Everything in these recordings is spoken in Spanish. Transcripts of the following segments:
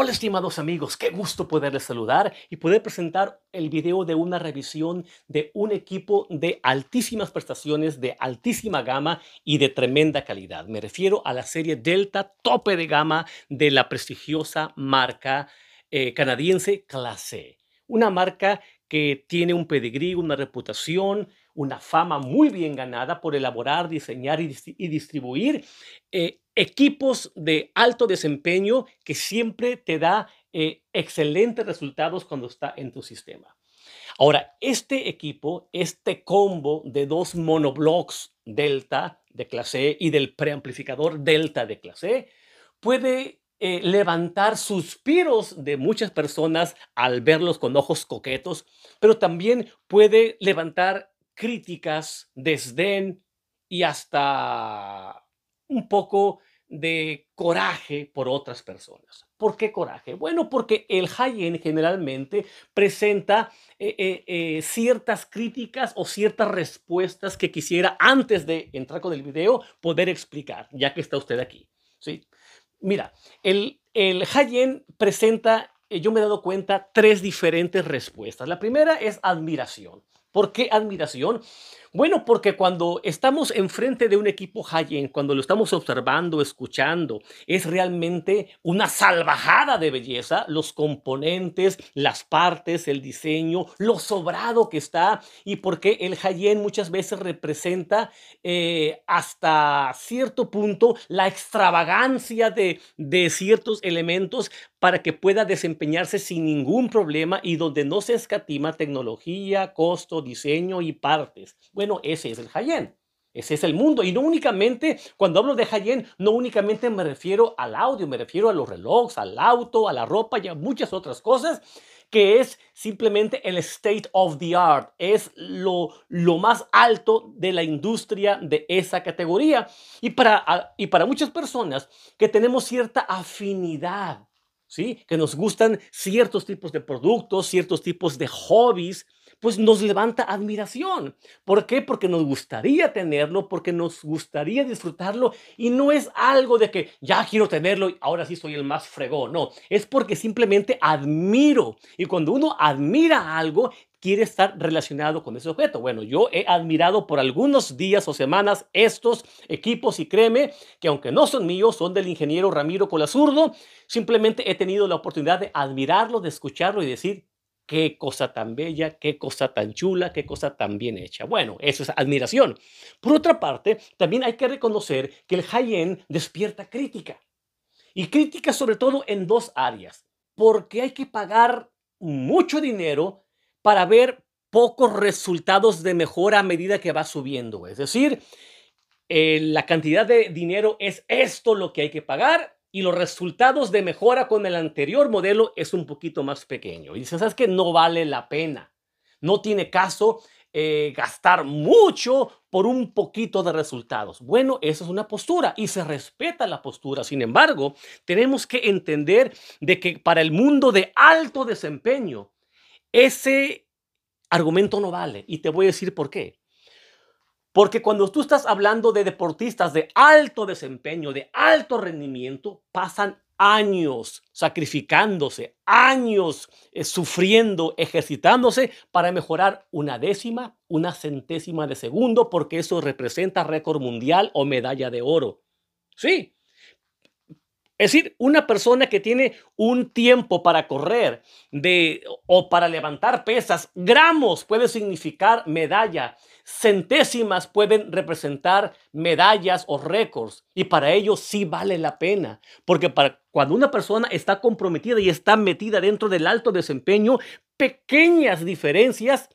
Hola estimados amigos, qué gusto poderles saludar y poder presentar el video de una revisión de un equipo de altísimas prestaciones, de altísima gama y de tremenda calidad. Me refiero a la serie Delta tope de gama de la prestigiosa marca eh, canadiense Clase. E. Una marca que tiene un pedigrí, una reputación, una fama muy bien ganada por elaborar, diseñar y, y distribuir eh, equipos de alto desempeño que siempre te da eh, excelentes resultados cuando está en tu sistema. Ahora, este equipo, este combo de dos monoblocks delta de clase e y del preamplificador delta de clase e, puede eh, levantar suspiros de muchas personas al verlos con ojos coquetos, pero también puede levantar críticas, desdén y hasta un poco de coraje por otras personas. ¿Por qué coraje? Bueno, porque el high generalmente presenta eh, eh, eh, ciertas críticas o ciertas respuestas que quisiera antes de entrar con el video poder explicar, ya que está usted aquí. ¿sí? Mira, el, el high presenta, yo me he dado cuenta, tres diferentes respuestas. La primera es admiración. ¿Por qué admiración? Bueno, porque cuando estamos enfrente de un equipo high cuando lo estamos observando, escuchando, es realmente una salvajada de belleza, los componentes, las partes, el diseño, lo sobrado que está y porque el high muchas veces representa eh, hasta cierto punto la extravagancia de, de ciertos elementos para que pueda desempeñarse sin ningún problema y donde no se escatima tecnología, costo, diseño y partes. Bueno, ese es el Hayen. Ese es el mundo. Y no únicamente, cuando hablo de Hayen, no únicamente me refiero al audio, me refiero a los relojes, al auto, a la ropa y a muchas otras cosas, que es simplemente el state of the art. Es lo, lo más alto de la industria de esa categoría. Y para, y para muchas personas que tenemos cierta afinidad, ¿sí? que nos gustan ciertos tipos de productos, ciertos tipos de hobbies, pues nos levanta admiración. ¿Por qué? Porque nos gustaría tenerlo, porque nos gustaría disfrutarlo y no es algo de que ya quiero tenerlo y ahora sí soy el más fregón. No, es porque simplemente admiro. Y cuando uno admira algo, quiere estar relacionado con ese objeto. Bueno, yo he admirado por algunos días o semanas estos equipos y créeme que aunque no son míos, son del ingeniero Ramiro Colazurdo, simplemente he tenido la oportunidad de admirarlo, de escucharlo y decir, Qué cosa tan bella, qué cosa tan chula, qué cosa tan bien hecha. Bueno, eso es admiración. Por otra parte, también hay que reconocer que el high-end despierta crítica. Y crítica sobre todo en dos áreas. Porque hay que pagar mucho dinero para ver pocos resultados de mejora a medida que va subiendo. Es decir, eh, la cantidad de dinero es esto lo que hay que pagar y los resultados de mejora con el anterior modelo es un poquito más pequeño. Y dices, ¿sabes que No vale la pena. No tiene caso eh, gastar mucho por un poquito de resultados. Bueno, esa es una postura y se respeta la postura. Sin embargo, tenemos que entender de que para el mundo de alto desempeño, ese argumento no vale. Y te voy a decir por qué. Porque cuando tú estás hablando de deportistas de alto desempeño, de alto rendimiento, pasan años sacrificándose, años eh, sufriendo, ejercitándose para mejorar una décima, una centésima de segundo, porque eso representa récord mundial o medalla de oro. Sí. Es decir, una persona que tiene un tiempo para correr de, o para levantar pesas, gramos puede significar medalla centésimas pueden representar medallas o récords y para ello sí vale la pena, porque cuando una persona está comprometida y está metida dentro del alto desempeño, pequeñas diferencias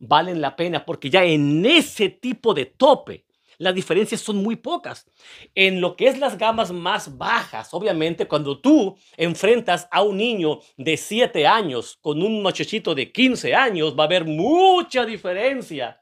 valen la pena porque ya en ese tipo de tope las diferencias son muy pocas. En lo que es las gamas más bajas, obviamente, cuando tú enfrentas a un niño de 7 años con un muchachito de 15 años, va a haber mucha diferencia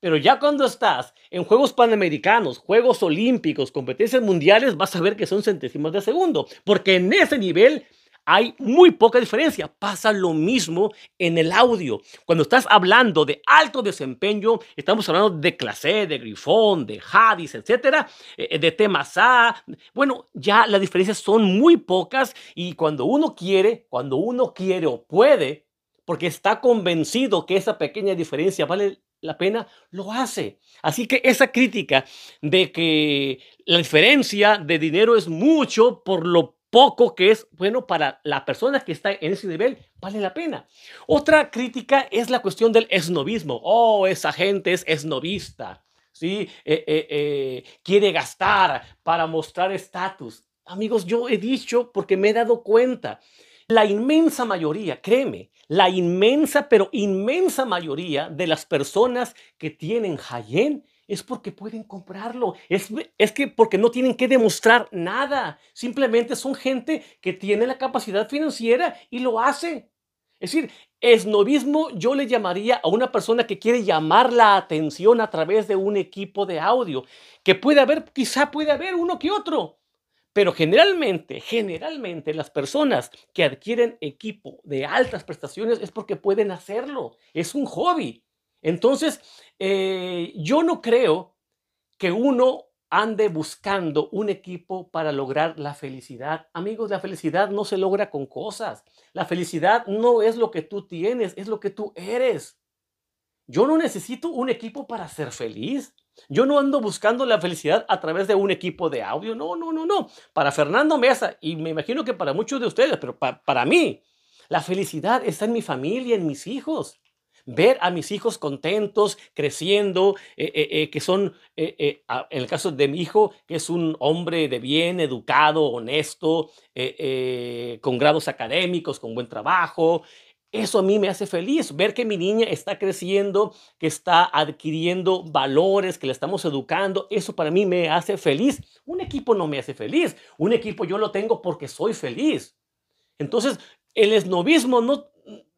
pero ya cuando estás en Juegos Panamericanos, Juegos Olímpicos, competencias mundiales, vas a ver que son centésimos de segundo, porque en ese nivel hay muy poca diferencia. Pasa lo mismo en el audio. Cuando estás hablando de alto desempeño, estamos hablando de clase, de grifón, de Hadis, etcétera, eh, eh, de temas A. Bueno, ya las diferencias son muy pocas y cuando uno quiere, cuando uno quiere o puede, porque está convencido que esa pequeña diferencia vale la pena, lo hace. Así que esa crítica de que la diferencia de dinero es mucho por lo poco que es, bueno, para la persona que está en ese nivel, vale la pena. Otra crítica es la cuestión del esnovismo. Oh, esa gente es esnovista, ¿sí? Eh, eh, eh, quiere gastar para mostrar estatus. Amigos, yo he dicho porque me he dado cuenta la inmensa mayoría, créeme, la inmensa, pero inmensa mayoría de las personas que tienen Hayen es porque pueden comprarlo, es, que porque no tienen que demostrar nada, simplemente son gente que tiene la capacidad financiera y lo hace. Es decir, esnovismo yo le llamaría a una persona que quiere llamar la atención a través de un equipo de audio, que puede haber, quizá puede haber uno que otro, pero generalmente, generalmente las personas que adquieren equipo de altas prestaciones es porque pueden hacerlo, es un hobby. Entonces, eh, yo no creo que uno ande buscando un equipo para lograr la felicidad. Amigos, la felicidad no se logra con cosas. La felicidad no es lo que tú tienes, es lo que tú eres. Yo no necesito un equipo para ser feliz. Yo no ando buscando la felicidad a través de un equipo de audio, no, no, no, no. Para Fernando Mesa, y me imagino que para muchos de ustedes, pero para mí, la felicidad está en mi familia, en mis hijos. Ver a mis hijos contentos, creciendo, eh, eh, eh, que son, en el caso de mi hijo, que es un hombre de bien, educado, honesto, con grados académicos, con buen trabajo, eso a mí me hace feliz, ver que mi niña está creciendo, que está adquiriendo valores, que la estamos educando. Eso para mí me hace feliz. Un equipo no me hace feliz. Un equipo yo lo tengo porque soy feliz. Entonces, el esnovismo no,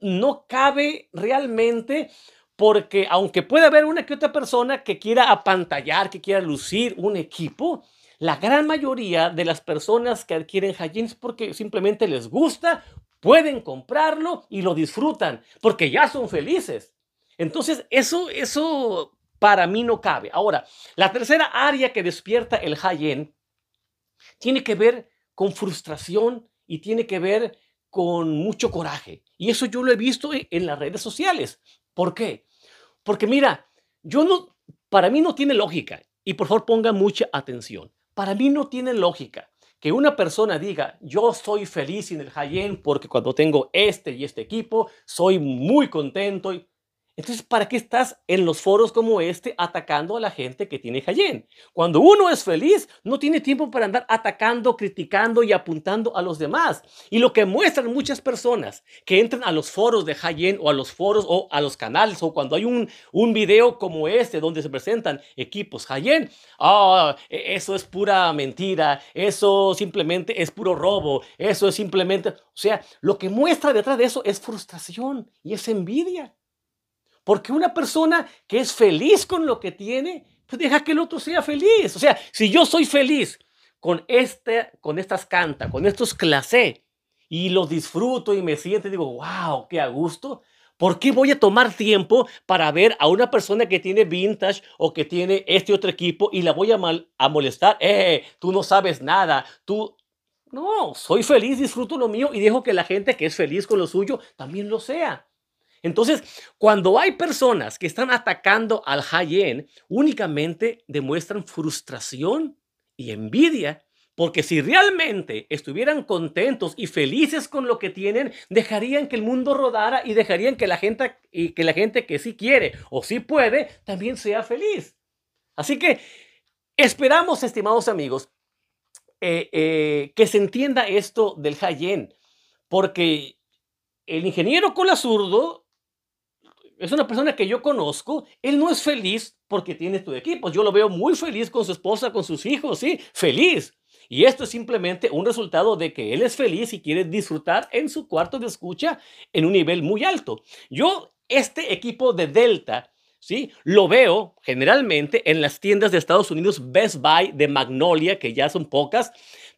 no cabe realmente porque aunque pueda haber una que otra persona que quiera apantallar, que quiera lucir un equipo, la gran mayoría de las personas que adquieren hijins porque simplemente les gusta, pueden comprarlo y lo disfrutan porque ya son felices. Entonces, eso, eso para mí no cabe. Ahora, la tercera área que despierta el high-end tiene que ver con frustración y tiene que ver con mucho coraje. Y eso yo lo he visto en las redes sociales. ¿Por qué? Porque mira, yo no, para mí no tiene lógica. Y por favor ponga mucha atención. Para mí no tiene lógica que una persona diga, yo soy feliz en el high porque cuando tengo este y este equipo, soy muy contento. Entonces, ¿para qué estás en los foros como este atacando a la gente que tiene Jayen? Cuando uno es feliz, no tiene tiempo para andar atacando, criticando y apuntando a los demás. Y lo que muestran muchas personas que entran a los foros de Jayen o a los foros o a los canales o cuando hay un, un video como este donde se presentan equipos Jayen, ah, e-, eso es pura mentira, eso simplemente es puro robo, eso es simplemente... O sea, lo que muestra detrás de eso es frustración y es envidia. Porque una persona que es feliz con lo que tiene, pues deja que el otro sea feliz. O sea, si yo soy feliz con, este, con estas cantas, con estos clase, y los disfruto y me siento y digo, wow, qué a gusto, ¿por qué voy a tomar tiempo para ver a una persona que tiene vintage o que tiene este otro equipo y la voy a, mal, a molestar? Eh, eh, eh tú no sabes nada, tú... No, soy feliz, disfruto lo mío y dejo que la gente que es feliz con lo suyo también lo sea. Entonces, cuando hay personas que están atacando al high únicamente demuestran frustración y envidia, porque si realmente estuvieran contentos y felices con lo que tienen, dejarían que el mundo rodara y dejarían que la gente, y que, la gente que sí quiere o sí puede también sea feliz. Así que esperamos, estimados amigos, eh, eh, que se entienda esto del high porque el ingeniero zurdo es una persona que yo conozco, él no es feliz porque tiene tu este equipo. Yo lo veo muy feliz con su esposa, con sus hijos, sí, feliz. Y esto es simplemente un resultado de que él es feliz y quiere disfrutar en su cuarto de escucha en un nivel muy alto. Yo, este equipo de Delta, ¿sí? Lo veo generalmente en las tiendas de Estados Unidos, Best Buy, de Magnolia, que ya son pocas,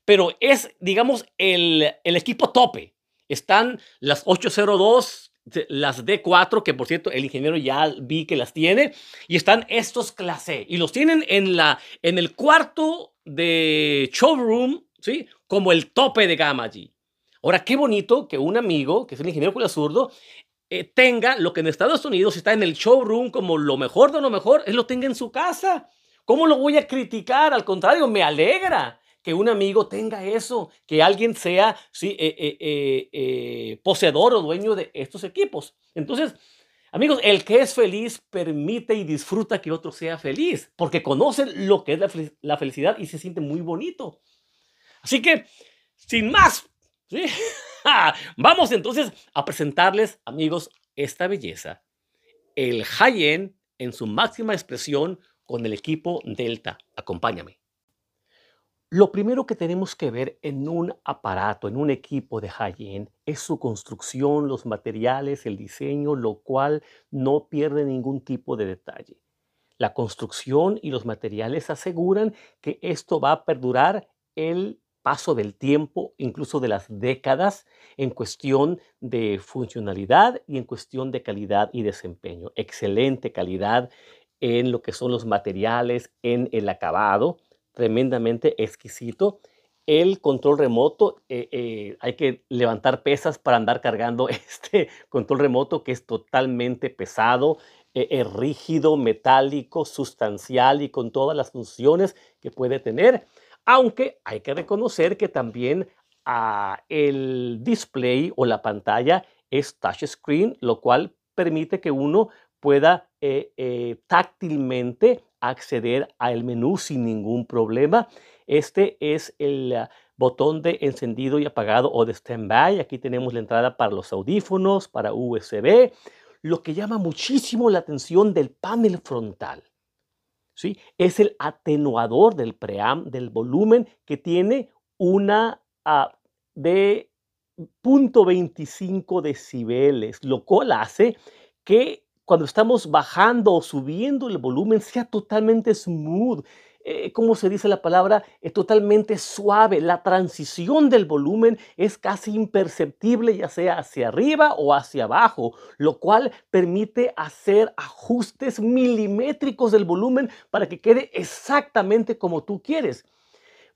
pero es, digamos, el, el equipo tope. Están las 802, las D4, que por cierto el ingeniero ya vi que las tiene, y están estos clase y los tienen en, la, en el cuarto de showroom, ¿sí? Como el tope de gama allí. Ahora, qué bonito que un amigo, que es el ingeniero Julio Zurdo, eh, tenga lo que en Estados Unidos está en el showroom como lo mejor de lo mejor, él lo tenga en su casa. ¿Cómo lo voy a criticar? Al contrario, me alegra que un amigo tenga eso, que alguien sea sí, eh, eh, eh, poseedor o dueño de estos equipos. Entonces, amigos, el que es feliz permite y disfruta que otro sea feliz, porque conoce lo que es la, felicidad y se siente muy bonito. Así que, sin más, vamos entonces a presentarles, amigos, esta belleza. El high en su máxima expresión con el equipo Delta. Acompáñame. Lo primero que tenemos que ver en un aparato, en un equipo de high es su construcción, los materiales, el diseño, lo cual no pierde ningún tipo de detalle. La construcción y los materiales aseguran que esto va a perdurar el paso del tiempo, incluso de las décadas, en cuestión de funcionalidad y en cuestión de calidad y desempeño. Excelente calidad en lo que son los materiales, en el acabado tremendamente exquisito. El control remoto, eh, eh, hay que levantar pesas para andar cargando este control remoto que es totalmente pesado, eh, rígido, metálico, sustancial y con todas las funciones que puede tener. Aunque hay que reconocer que también ah, el display o la pantalla es touchscreen, lo cual permite que uno pueda eh, eh, táctilmente acceder al menú sin ningún problema. Este es el ah, botón de encendido y apagado o de standby. Aquí tenemos la entrada para los audífonos, para USB. Lo que llama muchísimo la atención del panel frontal ¿sí? es el atenuador del preamp, del volumen, que tiene una ah, de 0.25 decibeles, lo cual hace que cuando estamos bajando o subiendo el volumen sea totalmente smooth, eh, como se dice la palabra, totalmente suave. La transición del volumen es casi imperceptible, ya sea hacia arriba o hacia abajo, lo cual permite hacer ajustes milimétricos del volumen para que quede exactamente como tú quieres.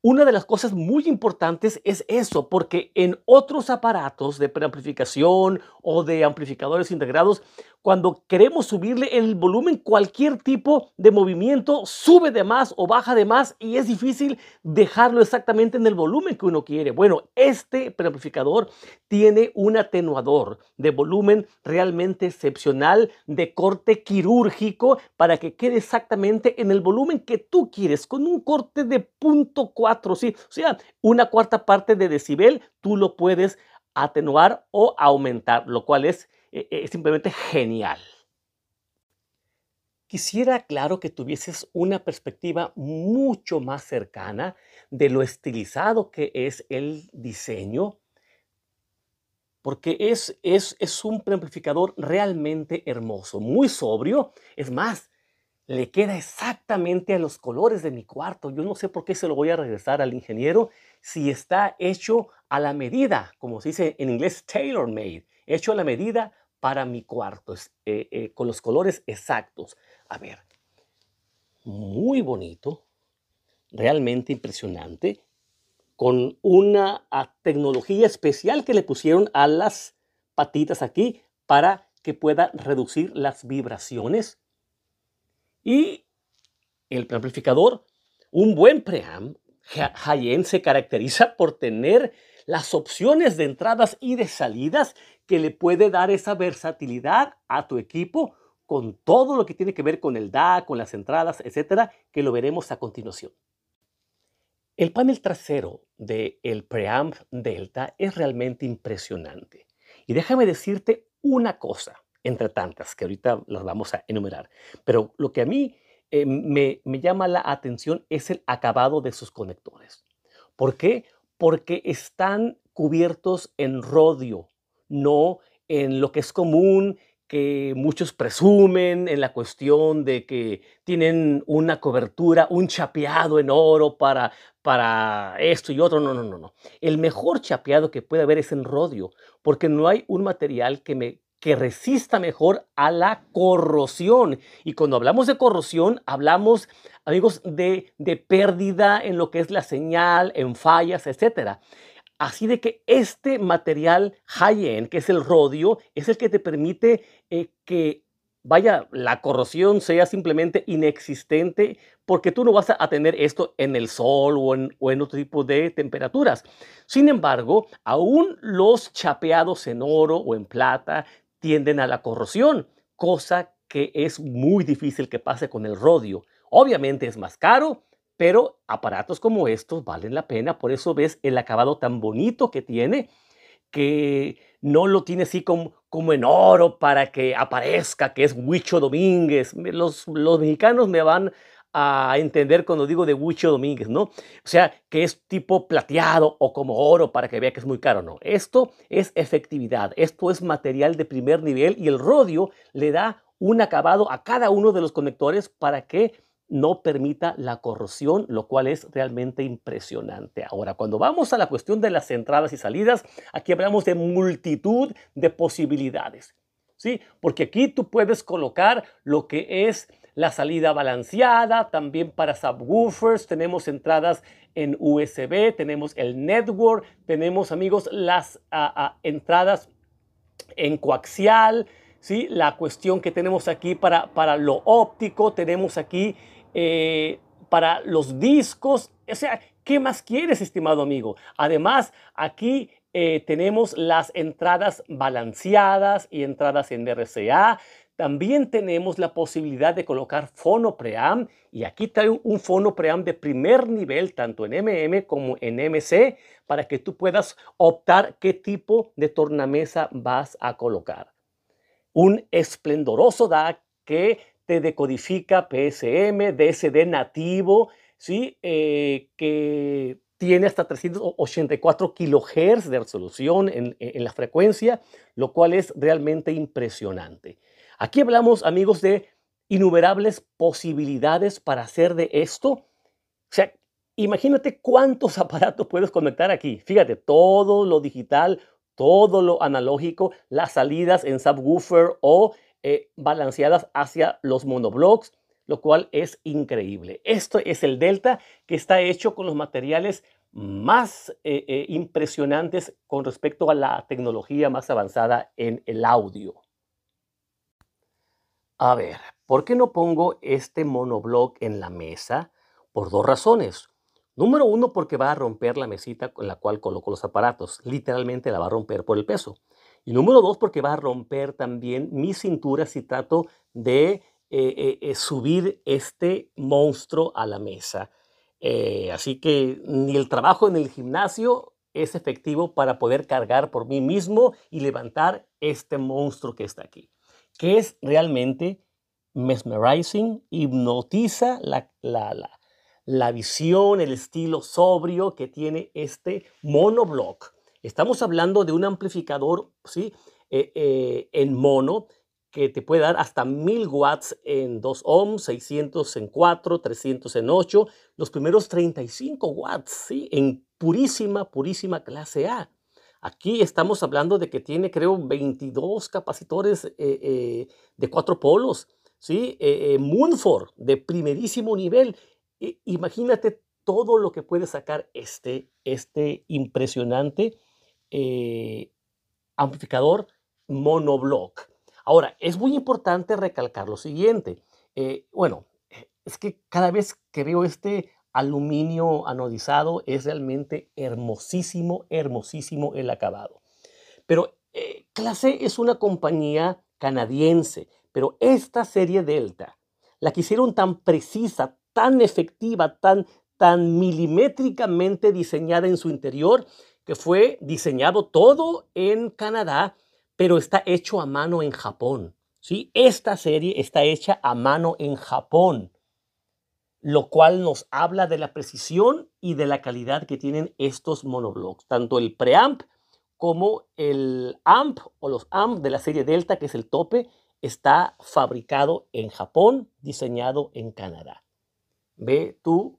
Una de las cosas muy importantes es eso, porque en otros aparatos de preamplificación o de amplificadores integrados, cuando queremos subirle el volumen, cualquier tipo de movimiento sube de más o baja de más y es difícil dejarlo exactamente en el volumen que uno quiere. Bueno, este preamplificador tiene un atenuador de volumen realmente excepcional de corte quirúrgico para que quede exactamente en el volumen que tú quieres, con un corte de .4. O sea, una cuarta parte de decibel tú lo puedes atenuar o aumentar, lo cual eh, eh, es, simplemente genial. Quisiera, claro, que tuvieses una perspectiva mucho más cercana de lo estilizado que es el diseño, porque es, es, es un preamplificador realmente hermoso, muy sobrio. Es más, le queda exactamente a los colores de mi cuarto. Yo no sé por qué se lo voy a regresar al ingeniero si está hecho a la medida, como se dice en inglés, tailor made, hecho a la medida para mi cuarto, eh, eh, con los colores exactos. A ver, muy bonito, realmente impresionante, con una ah, tecnología especial que le pusieron a las patitas aquí para que pueda reducir las vibraciones y el preamplificador, un buen preamp, high se caracteriza por tener las opciones de entradas y de salidas que le puede dar esa versatilidad a tu equipo con todo lo que tiene que ver con el DA, con las entradas, etcétera, que lo veremos a continuación. El panel trasero del preamp Delta es realmente impresionante. Y déjame decirte una cosa entre tantas, que ahorita las vamos a enumerar. Pero lo que a mí eh, me, llama la atención es el acabado de sus conectores. ¿Por qué? Porque están cubiertos en rodio, no en lo que es común que muchos presumen en la cuestión de que tienen una cobertura, un chapeado en oro para, para esto y otro. No, no, no, no. El mejor chapeado que puede haber es en rodio, porque no hay un material que me, que resista mejor a la corrosión. Y cuando hablamos de corrosión, hablamos, amigos, de, pérdida en lo que es la señal, en fallas, etcétera. Así de que este material high-end, que es el rodio, es el que te permite eh, que, vaya, la corrosión sea simplemente inexistente, porque tú no vas a tener esto en el sol o en otro tipo de temperaturas. Sin embargo, aún los chapeados en oro o en plata tienden a la corrosión, cosa que es muy difícil que pase con el rodio. Obviamente es más caro, pero aparatos como estos valen la pena, por eso ves el acabado tan bonito que tiene, que no lo tiene así como, en oro para que aparezca que es Huicho Domínguez. Los, los mexicanos me van a entender cuando digo de Huicho Domínguez, ¿no? O sea, que es tipo plateado o como oro para que vea que es muy caro, no. Esto es efectividad, esto es material de primer nivel y el rodio le da un acabado a cada uno de los conectores para que no permita la corrosión, lo cual es realmente impresionante. Ahora, cuando vamos a la cuestión de las entradas y salidas, aquí hablamos de multitud de posibilidades, ¿sí? Porque aquí tú puedes colocar lo que es la salida balanceada, también para subwoofers, tenemos entradas en USB, tenemos el network, tenemos amigos las ah, ah, entradas en coaxial, ¿sí? la cuestión que tenemos aquí para, para lo óptico, tenemos aquí eh, para los discos, o sea, ¿qué más quieres, estimado amigo? Además, aquí eh, tenemos las entradas balanceadas y entradas en RCA. También tenemos la posibilidad de colocar fono preamp y aquí trae un fono preamp de primer nivel tanto en MM como en MC para que tú puedas optar qué tipo de tornamesa vas a colocar. Un esplendoroso DAC que te decodifica PSM, DSD nativo, eh, que tiene hasta 384 kHz de resolución en, la frecuencia, lo cual es realmente impresionante. Aquí hablamos, amigos, de innumerables posibilidades para hacer de esto. O sea, imagínate cuántos aparatos puedes conectar aquí. Fíjate, todo lo digital, todo lo analógico, las salidas en subwoofer o eh, balanceadas hacia los monoblocks, lo cual es increíble. Esto es el Delta que está hecho con los materiales más eh, eh, impresionantes con respecto a la tecnología más avanzada en el audio. A ver, ¿por qué no pongo este monoblock en la mesa? Por dos razones. Número uno, porque va a romper la mesita en la cual coloco los aparatos. Literalmente la va a romper por el peso. Y número dos, porque va a romper también mi cintura si trato de eh, eh, eh, subir este monstruo a la mesa. así que ni el trabajo en el gimnasio es efectivo para poder cargar por mí mismo y levantar este monstruo que está aquí que es realmente mesmerizing, hipnotiza la, la, visión, el estilo sobrio que tiene este monoblock. Estamos hablando de un amplificador ¿sí? Eh, eh, en mono que te puede dar hasta 1000 watts en 2 ohms, 600 en 4, 300 en 8, los primeros 35 watts ¿sí? en purísima, purísima clase A. Aquí estamos hablando de que tiene, creo, 22 capacitores eh, eh, de cuatro polos, ¿sí? Eh, eh de primerísimo nivel. imagínate todo lo que puede sacar este, este impresionante amplificador monoblock. Ahora, es muy importante recalcar lo siguiente. bueno, es que cada vez que veo este aluminio anodizado, es realmente hermosísimo, hermosísimo el acabado. Pero eh, Clase es una compañía canadiense, pero esta serie Delta la que quisieron tan precisa, tan efectiva, tan, tan milimétricamente diseñada en su interior, que fue diseñado todo en Canadá, pero está hecho a mano en Japón. ¿sí? Esta serie está hecha a mano en Japón lo cual nos habla de la precisión y de la calidad que tienen estos monoblocks, tanto el preamp como el amp o los amp de la serie Delta, que es el tope, está fabricado en Japón, diseñado en Canadá. Ve tú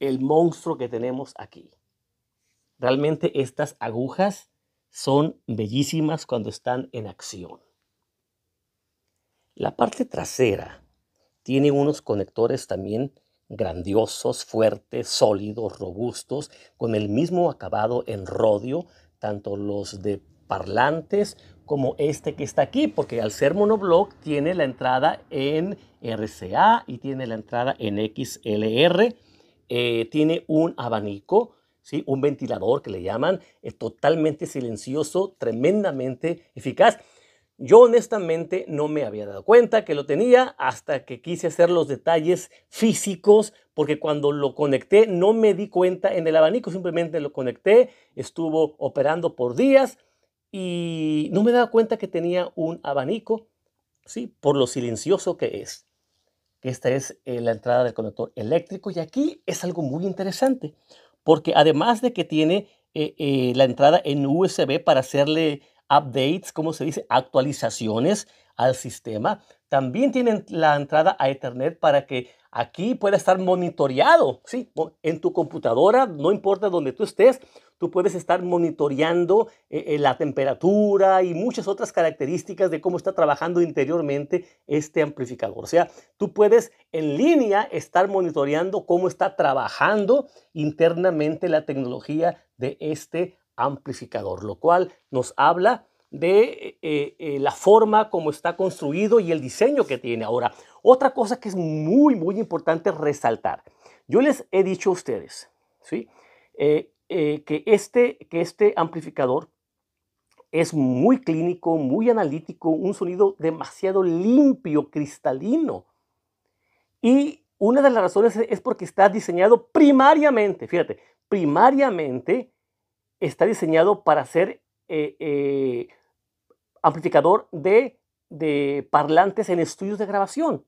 el monstruo que tenemos aquí. Realmente estas agujas son bellísimas cuando están en acción. La parte trasera tiene unos conectores también grandiosos, fuertes, sólidos, robustos, con el mismo acabado en rodio, tanto los de parlantes como este que está aquí, porque al ser monoblock tiene la entrada en RCA y tiene la entrada en XLR, eh, tiene un abanico, ¿sí? un ventilador que le llaman, es totalmente silencioso, tremendamente eficaz yo honestamente no me había dado cuenta que lo tenía hasta que quise hacer los detalles físicos, porque cuando lo conecté no me di cuenta en el abanico, simplemente lo conecté, estuvo operando por días y no me daba cuenta que tenía un abanico, sí, por lo silencioso que es. Esta es eh, la entrada del conector eléctrico y aquí es algo muy interesante, porque además de que tiene eh, eh, la entrada en USB para hacerle updates, como se dice, actualizaciones al sistema. También tienen la entrada a Ethernet para que aquí pueda estar monitoreado, ¿sí? En tu computadora, no importa donde tú estés, tú puedes estar monitoreando eh, eh, la temperatura y muchas otras características de cómo está trabajando interiormente este amplificador. O sea, tú puedes en línea estar monitoreando cómo está trabajando internamente la tecnología de este amplificador, lo cual nos habla de eh, eh, la forma como está construido y el diseño que tiene. Ahora, otra cosa que es muy, muy importante resaltar. Yo les he dicho a ustedes, ¿sí? Eh, que, este, que este amplificador es muy clínico, muy analítico, un sonido demasiado limpio, cristalino. Y una de las razones es porque está diseñado primariamente, fíjate, primariamente está diseñado para ser eh, eh, amplificador de, parlantes en estudios de grabación,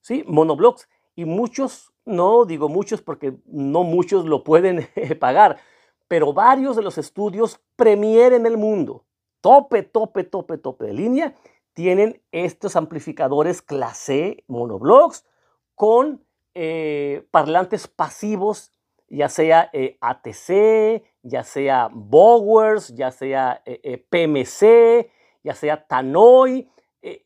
¿sí? monoblocks. Y muchos, no digo muchos porque no muchos lo pueden eh, pagar, pero varios de los estudios Premier en el mundo, tope, tope, tope, tope de línea, tienen estos amplificadores clase monoblocks con parlantes pasivos ya sea eh, ATC, ya sea Bowers, ya sea eh, eh, PMC, ya sea Tanoi.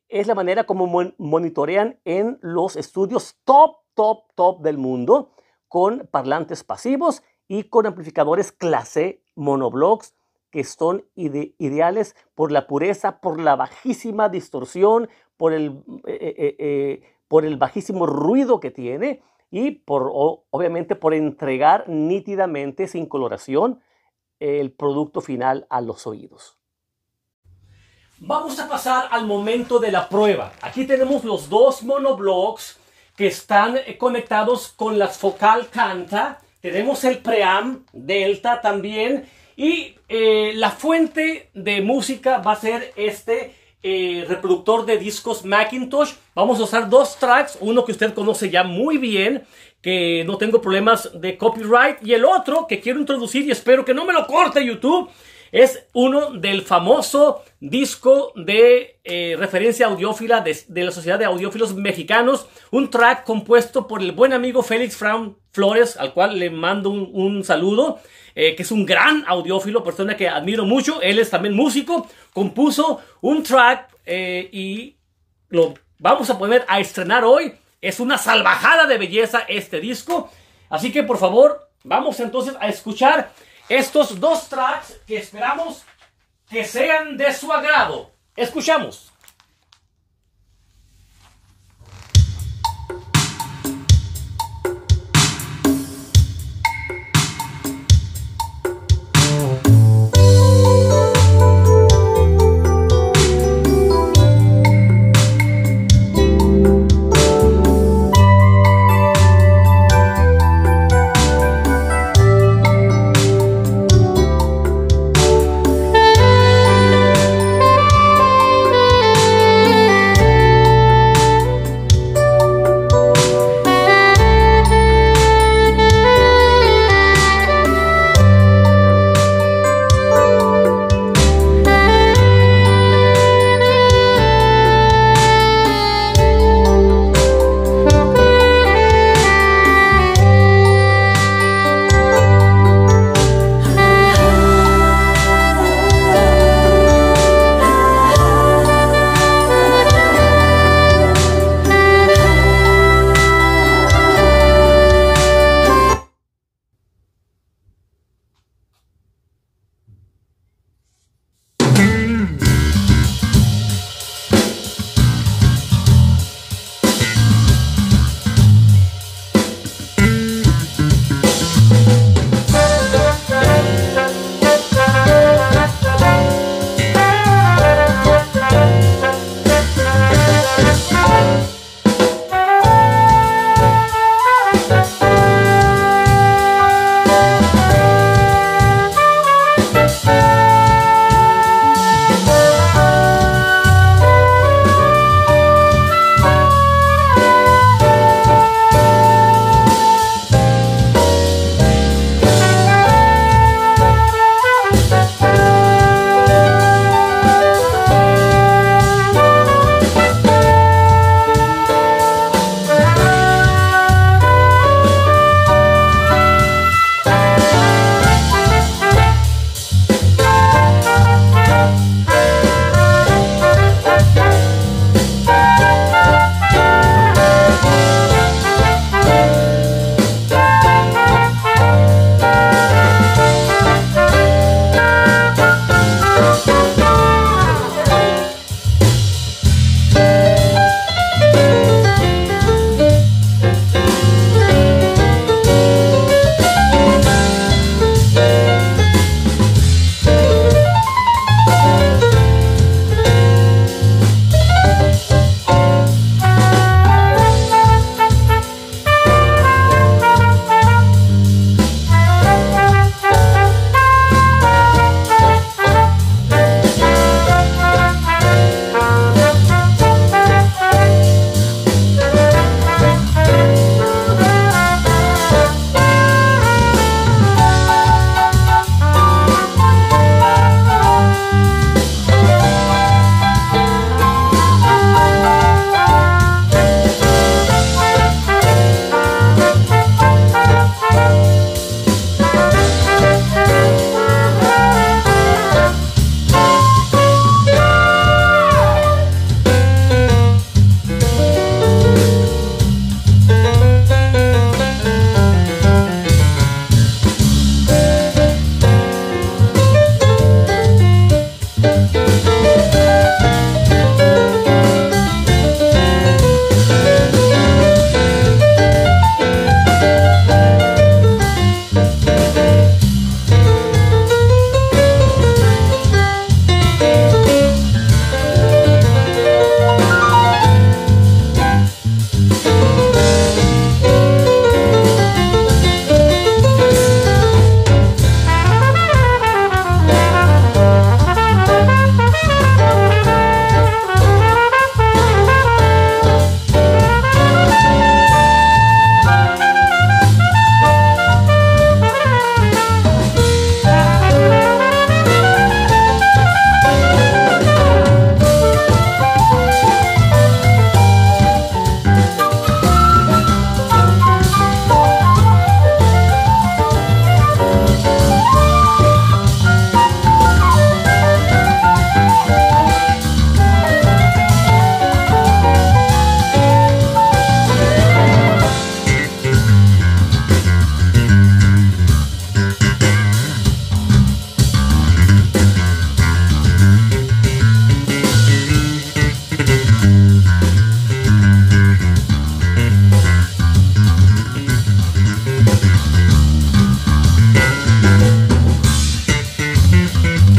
es la manera como monitorean en los estudios top, top, top del mundo con parlantes pasivos y con amplificadores clase monoblocks que son ideales por la pureza, por la bajísima distorsión, por el, por el bajísimo ruido que tiene y por, obviamente por entregar nítidamente sin coloración el producto final a los oídos. Vamos a pasar al momento de la prueba. Aquí tenemos los dos monoblocks que están eh, conectados con las focal canta. Tenemos el pream delta también y eh, la fuente de música va a ser este eh, reproductor de discos Macintosh. Vamos a usar dos tracks, uno que usted conoce ya muy bien, que no tengo problemas de copyright, y el otro que quiero introducir y espero que no me lo corte YouTube, es uno del famoso disco de eh, referencia audiófila de, la Sociedad de Audiófilos Mexicanos, un track compuesto por el buen amigo Félix Fraun Flores, al cual le mando un, saludo, eh, que es un gran audiófilo, persona que admiro mucho, él es también músico, compuso un track eh, y lo vamos a poner a estrenar hoy. Es una salvajada de belleza este disco, así que por favor, vamos entonces a escuchar estos dos tracks que esperamos que sean de su agrado. Escuchamos.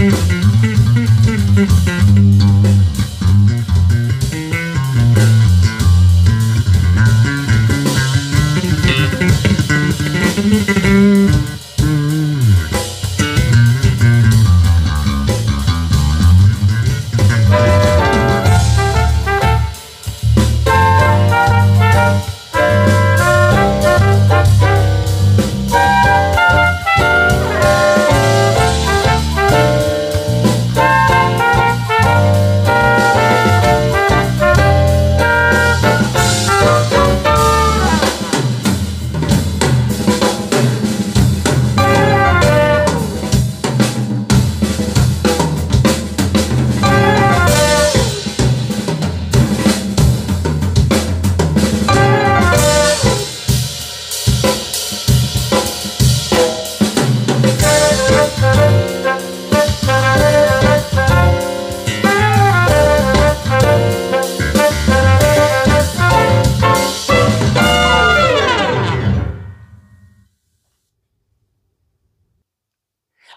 Música hum.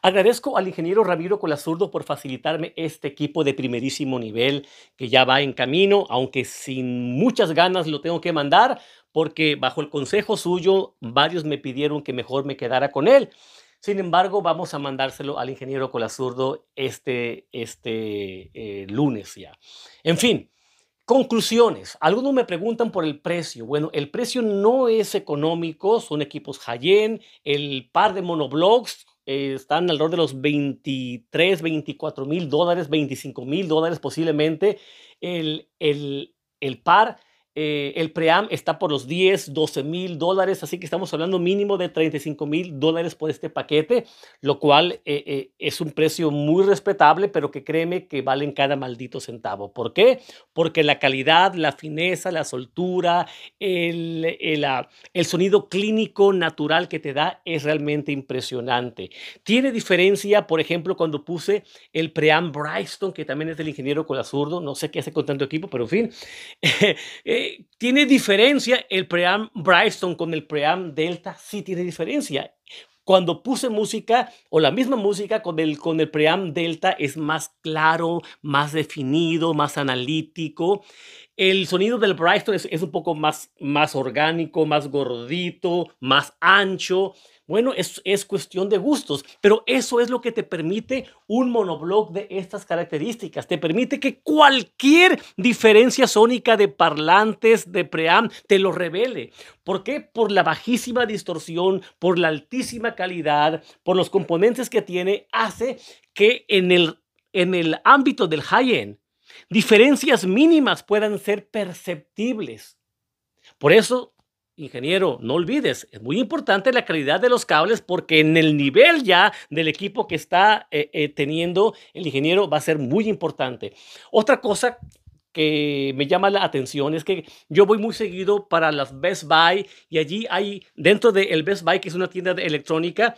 Agradezco al ingeniero Ramiro Colazurdo por facilitarme este equipo de primerísimo nivel que ya va en camino, aunque sin muchas ganas lo tengo que mandar porque bajo el consejo suyo varios me pidieron que mejor me quedara con él. Sin embargo, vamos a mandárselo al ingeniero Colazurdo este, este eh, lunes ya. En fin, Conclusiones. Algunos me preguntan por el precio. Bueno, el precio no es económico, son equipos Hayen, el par de monoblocks. Eh, están alrededor de los 23, 24 mil dólares, 25 mil dólares posiblemente el, el, el par eh, el pream está por los 10, 12 mil dólares, así que estamos hablando mínimo de 35 mil dólares por este paquete, lo cual eh, eh, es un precio muy respetable, pero que créeme que valen cada maldito centavo. ¿Por qué? Porque la calidad, la fineza, la soltura, el, el, el sonido clínico natural que te da es realmente impresionante. Tiene diferencia, por ejemplo, cuando puse el pream Bryston, que también es del ingeniero Colazurdo, no sé qué hace con tanto equipo, pero en fin. Eh, tiene diferencia el Preamp Brightstone con el Preamp Delta, sí tiene diferencia. Cuando puse música o la misma música con el, con el Delta es más claro, más definido, más analítico. El sonido del Brightstone es, es un poco más, más orgánico, más gordito, más ancho. Bueno, es, cuestión de gustos, pero eso es lo que te permite un monoblog de estas características. Te permite que cualquier diferencia sónica de parlantes de pream, te lo revele. ¿Por qué? Por la bajísima distorsión, por la altísima calidad, por los componentes que tiene, hace que en el, en el ámbito del high-end, diferencias mínimas puedan ser perceptibles. Por eso Ingeniero, no olvides, es muy importante la calidad de los cables porque en el nivel ya del equipo que está eh, eh, teniendo el ingeniero va a ser muy importante. Otra cosa que me llama la atención es que yo voy muy seguido para las Best Buy y allí hay, dentro del el Best Buy, que es una tienda de electrónica,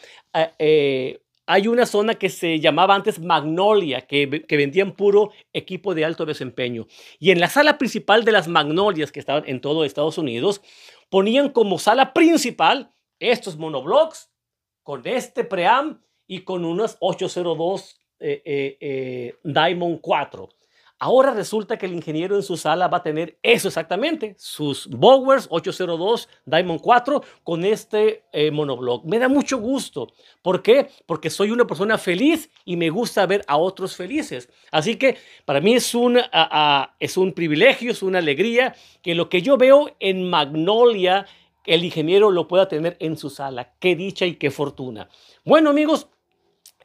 eh, hay una zona que se llamaba antes Magnolia, que, que, vendían puro equipo de alto desempeño. Y en la sala principal de las Magnolias, que estaban en todo Estados Unidos, ponían como sala principal estos monoblocks con este pream y con unas 802 eh, eh, eh, Diamond 4. Ahora resulta que el ingeniero en su sala va a tener eso exactamente, sus Bowers 802 Diamond 4 con este eh, monoblock. Me da mucho gusto. ¿Por qué? Porque soy una persona feliz y me gusta ver a otros felices. Así que para mí es un, es un privilegio, es una alegría que lo que yo veo en Magnolia, el ingeniero lo pueda tener en su sala. Qué dicha y qué fortuna. Bueno amigos,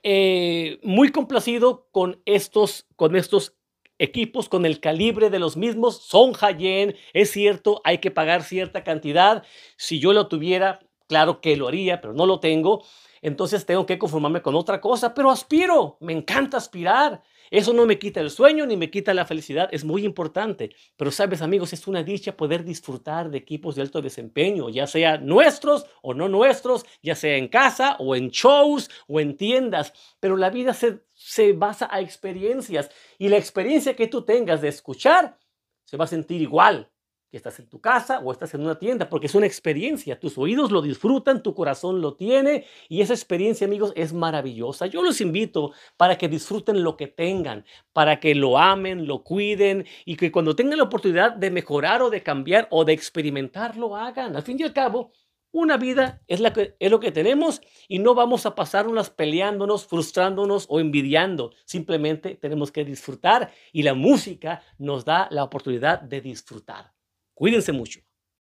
eh, muy complacido con estos, con estos equipos con el calibre de los mismos son high-end. Es cierto, hay que pagar cierta cantidad. Si yo lo tuviera, claro que lo haría, pero no lo tengo. Entonces tengo que conformarme con otra cosa, pero aspiro, me encanta aspirar. Eso no me quita el sueño ni me quita la felicidad, es muy importante. Pero sabes amigos, es una dicha poder disfrutar de equipos de alto desempeño, ya sea nuestros o no nuestros, ya sea en casa o en shows o en tiendas. Pero la vida se se basa a experiencias y la experiencia que tú tengas de escuchar se va a sentir igual que estás en tu casa o estás en una tienda, porque es una experiencia. Tus oídos lo disfrutan, tu corazón lo tiene y esa experiencia, amigos, es maravillosa. Yo los invito para que disfruten lo que tengan, para que lo amen, lo cuiden y que cuando tengan la oportunidad de mejorar o de cambiar o de experimentar, lo hagan. Al fin y al cabo, una vida es, lo que tenemos y no vamos a unas peleándonos, frustrándonos o envidiando. Simplemente tenemos que disfrutar y la música nos da la oportunidad de disfrutar. Cuídense mucho.